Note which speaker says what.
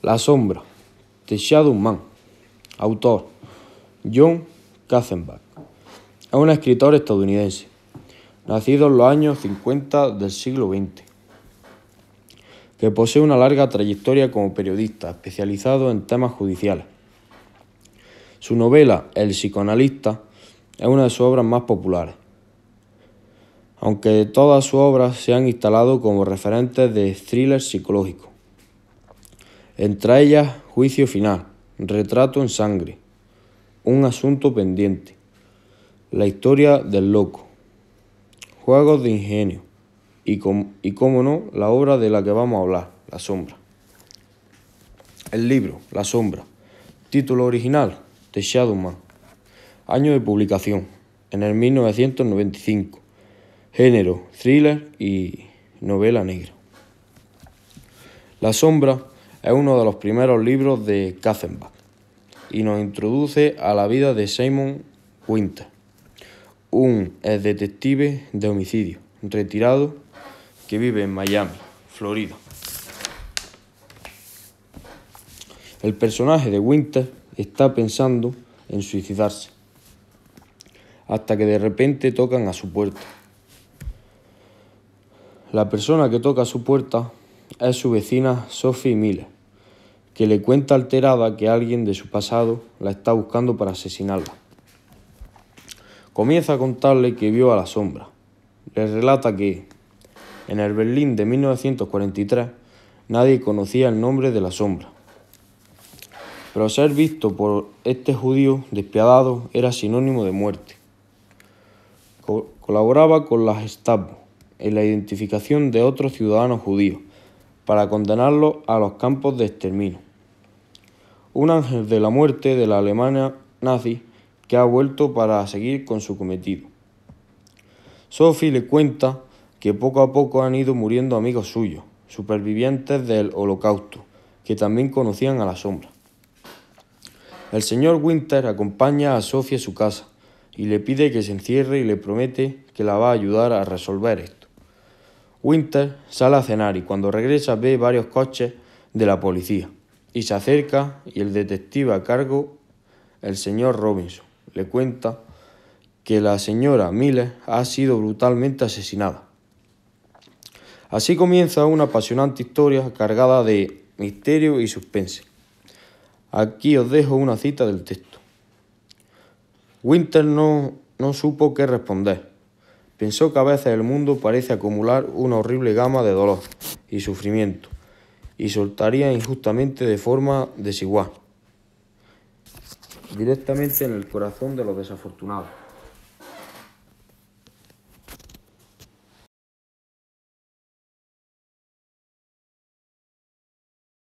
Speaker 1: La sombra, de Shadow Man, autor John Katzenbach. Es un escritor estadounidense, nacido en los años 50 del siglo XX, que posee una larga trayectoria como periodista especializado en temas judiciales. Su novela El psicoanalista es una de sus obras más populares, aunque todas sus obras se han instalado como referentes de thrillers psicológicos. Entre ellas, juicio final, retrato en sangre, un asunto pendiente, la historia del loco, juegos de ingenio y, como y cómo no, la obra de la que vamos a hablar, La Sombra. El libro, La Sombra, título original, The Shadow Man, año de publicación, en el 1995, género, thriller y novela negra. La Sombra es uno de los primeros libros de Katzenbach y nos introduce a la vida de Simon Winter, un detective de homicidio retirado que vive en Miami, Florida. El personaje de Winter está pensando en suicidarse, hasta que de repente tocan a su puerta. La persona que toca a su puerta es su vecina Sophie Miller, que le cuenta alterada que alguien de su pasado la está buscando para asesinarla. Comienza a contarle que vio a la sombra. Le relata que, en el Berlín de 1943, nadie conocía el nombre de la sombra. Pero ser visto por este judío despiadado era sinónimo de muerte. colaboraba con la Gestapo en la identificación de otros ciudadanos judíos para condenarlos a los campos de exterminio un ángel de la muerte de la alemana nazi que ha vuelto para seguir con su cometido. Sophie le cuenta que poco a poco han ido muriendo amigos suyos, supervivientes del holocausto, que también conocían a la sombra. El señor Winter acompaña a Sophie a su casa y le pide que se encierre y le promete que la va a ayudar a resolver esto. Winter sale a cenar y cuando regresa ve varios coches de la policía y se acerca y el detective a cargo, el señor Robinson, le cuenta que la señora Miller ha sido brutalmente asesinada. Así comienza una apasionante historia cargada de misterio y suspense. Aquí os dejo una cita del texto. Winter no, no supo qué responder. Pensó que a veces el mundo parece acumular una horrible gama de dolor y sufrimiento y soltaría injustamente de forma desigual, directamente en el corazón de los desafortunados.